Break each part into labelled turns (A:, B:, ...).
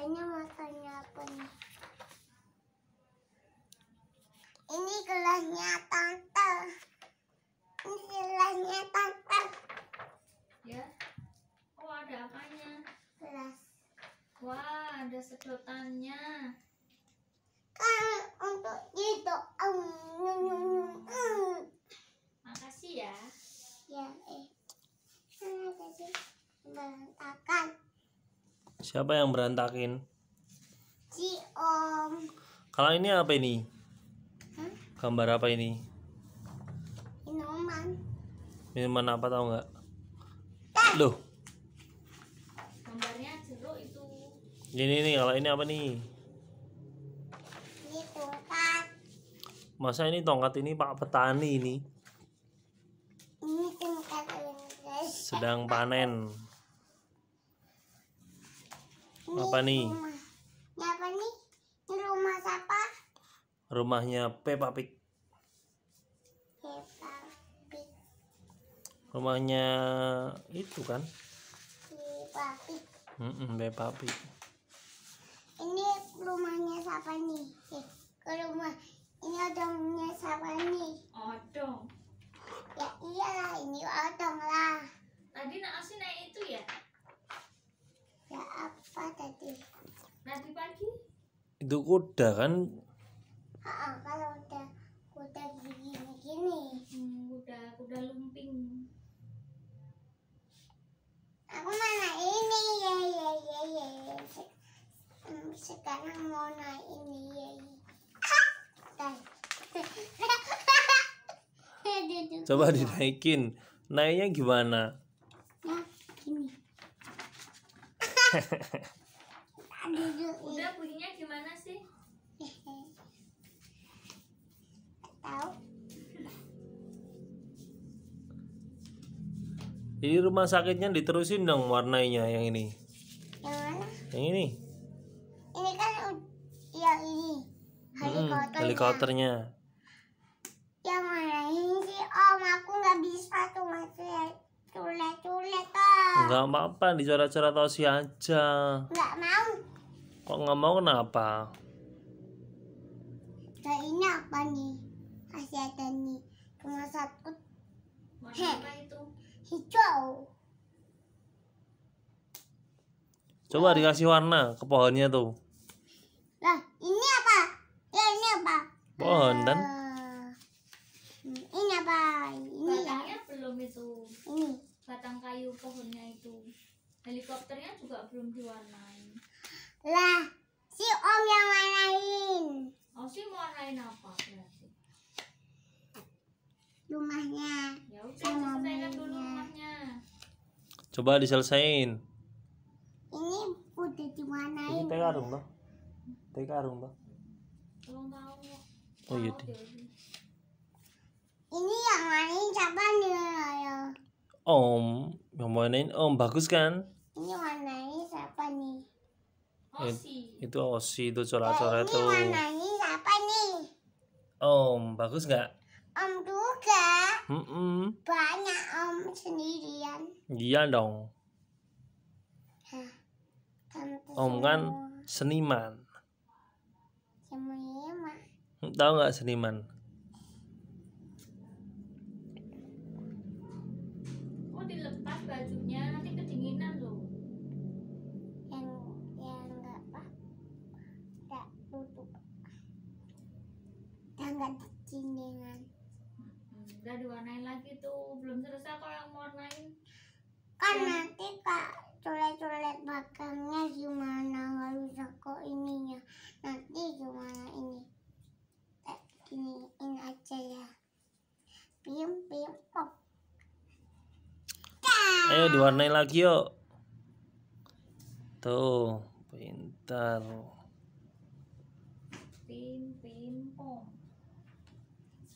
A: keduanya masanya apa nih? Ini gelasnya tante. Ini gelasnya tante. Ya. Oh, ada apanya? Gelas. Wah, ada sedotannya.
B: Siapa yang berantakin?
A: Si Om.
B: Kalau ini apa ini? Hmm? Gambar apa ini? Minuman. Minuman apa tahu nggak? Eh! Loh. Gambarnya jeruk itu. Ini nih, kalau ini apa nih?
A: Ini tongkat.
B: Masa ini tongkat ini Pak Petani ini?
A: Ini tongkat
B: sedang panen. Apa nih?
A: Rumah. apa nih? Ini rumah siapa?
B: Rumahnya Peppa Pig. Peppa Pig. Rumahnya itu kan? Peppa Pig. Mm -mm, Peppa Pig.
A: Ini rumahnya siapa nih? Eh.
B: itu kuda kan
A: ah, kalau kuda kuda begini gini hmm, kuda kuda lumping aku mana ini ya ya ya ya, sekarang mau naik ini ya. Coba
B: dinaikin. Naiknya gimana? Ya, gini. Udah bunyinya gimana sih? Tahu. Jadi rumah sakitnya diterusin dong warnanya yang ini. Yang mana? Yang ini.
A: Ini kan yang ini. Hmm, helikopternya. Hmm, helikopternya. Yang mana ini sih oh, Om? Aku nggak bisa tuh maksudnya culet-culet
B: Enggak apa-apa, dicoret-coret Osi aja. nggak mau. Kok nggak mau kenapa?
A: Nah ini apa nih? ada nih. Cuma satu. apa itu? Hijau.
B: Coba dikasih warna ke pohonnya tuh.
A: Lah, ini apa? Ya, ini apa?
B: Pohon dan eh,
A: hmm, ini apa? Ini ya? Batangnya ya? belum itu. Ini. Batang kayu pohonnya itu. Helikopternya juga belum diwarnai. Lah, si Om yang warnain. Om oh, si warnain apa? Rumahnya. Ya udah, selesaikan dulu rumahnya.
B: Coba diselesain.
A: Ini udah diwarnain. Ini teh karung
B: Mbak. Teh karung Oh iya.
A: Deh. Ini yang main siapa nih
B: Om, yang mainin Om bagus kan?
A: Ini warnain siapa nih?
B: Osi. itu osi itu corak-corak itu. Ini warnanya
A: apa nih?
B: Om, bagus nggak?
A: Om juga. Mm -mm. Banyak om sendirian.
B: Iya dong.
A: Hah, om kan
B: seniman.
A: Seniman.
B: Ya, Tahu nggak seniman?
A: dan kecindengan udah diwarnain lagi tuh belum selesai kalau yang warnain kan ya. nanti kak coret-coret belakangnya gimana nggak bisa kok ininya nanti gimana ini kayak ini aja ya pim pim pop Ayo diwarnai
B: lagi yuk. Tuh, pintar.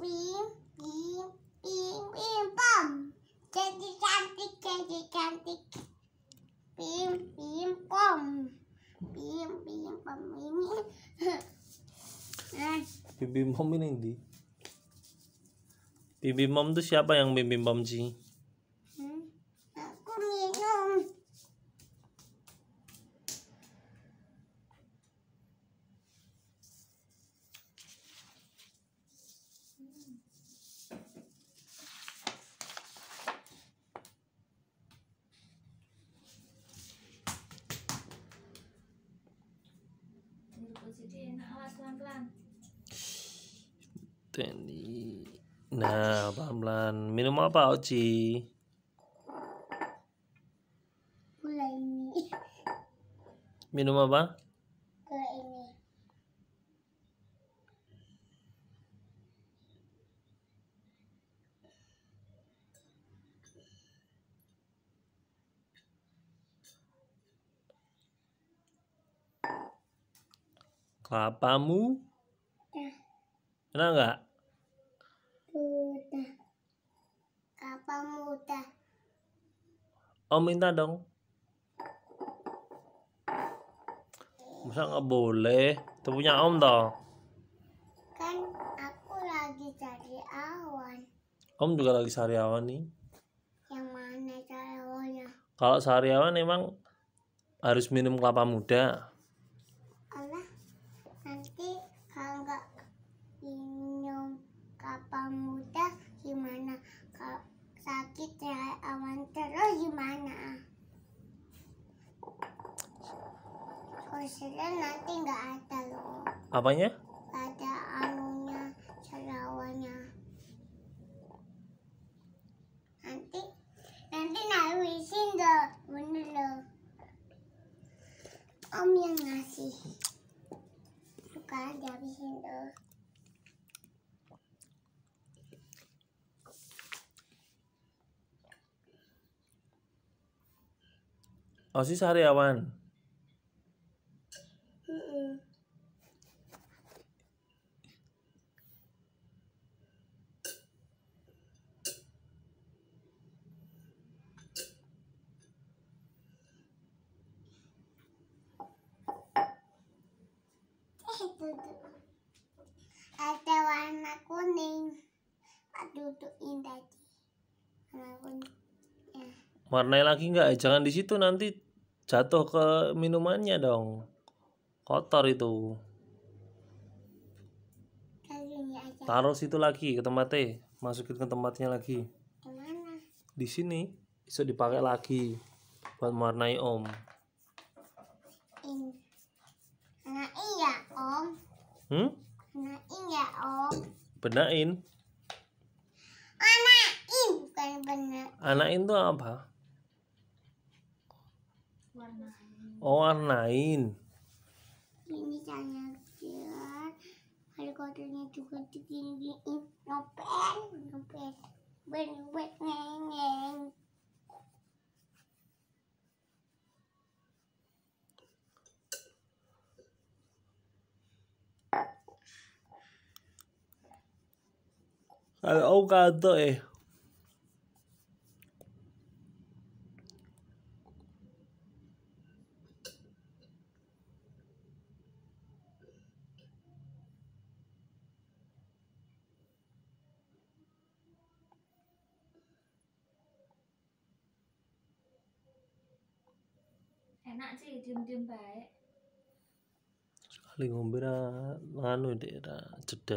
A: Bim bim bim bim bom. bim cantik, cantik. bim bim bom. bim bim bom ini.
B: Bibi Mom ini di. Bibi Mom tuh siapa yang bim Mom sih? Denny. Nah, pelan-pelan. Minum apa, Oci?
A: Gula ini.
B: Minum apa?
A: Gula ini.
B: Kelapamu? Ya. Enak enggak? udah. Om oh, minta dong. Masa nggak boleh? Itu punya Om dong.
A: Kan aku lagi cari awan.
B: Om juga lagi cari awan nih.
A: Yang mana cari awannya?
B: Kalau cari awan emang harus minum kelapa muda.
A: Allah, nanti kalau nggak minum kelapa muda gimana? nanti nggak ada loh. Apanya? ada anunya, serawannya. Nanti, nanti naruhin deh, bener loh. Om yang ngasih. Suka habisin deh.
B: Osis Sariawan.
A: itu ada warna kuning Pak indah tadi warna kuning
B: ya. warnai lagi nggak eh, jangan di situ nanti jatuh ke minumannya dong kotor itu taruh situ lagi ke tempatnya e. masukin ke tempatnya lagi di sini bisa dipakai lagi buat mewarnai om
A: In. Nah, Om? Hmm? Benain ya Om? Benain? Anain bukan benar.
B: Anain tuh apa?
A: Warnain.
B: Oh warnain.
A: Ini saya kecil. Kalau juga digini-giniin. Nopet, nopet. Ben, ben, neng, neng.
B: I oh god the
A: enak sih diem-diem baik
B: sekali ngombe lah anu deh jeda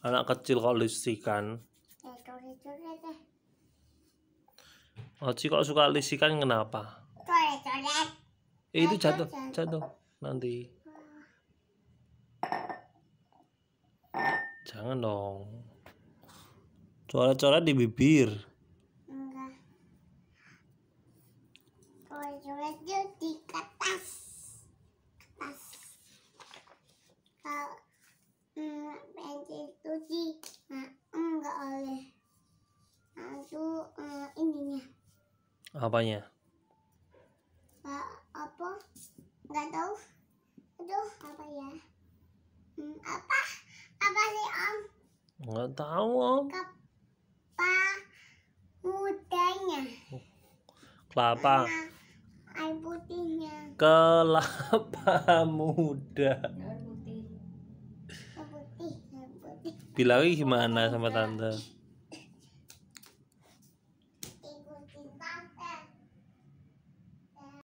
B: Anak kecil kok lisikan. Oci kok suka lisikan kenapa? Eh, itu jatuh, jatuh nanti. Jangan dong. Coret-coret di bibir. Apanya?
A: Eh, apa? Gak tahu. Aduh, apa ya? Hmm, apa? Apa sih Om?
B: Gak tahu Om.
A: Kelapa mudanya.
B: Kelapa. air putihnya. Kelapa muda. Air putih. Air putih. Air putih. Bilangnya gimana sama tante?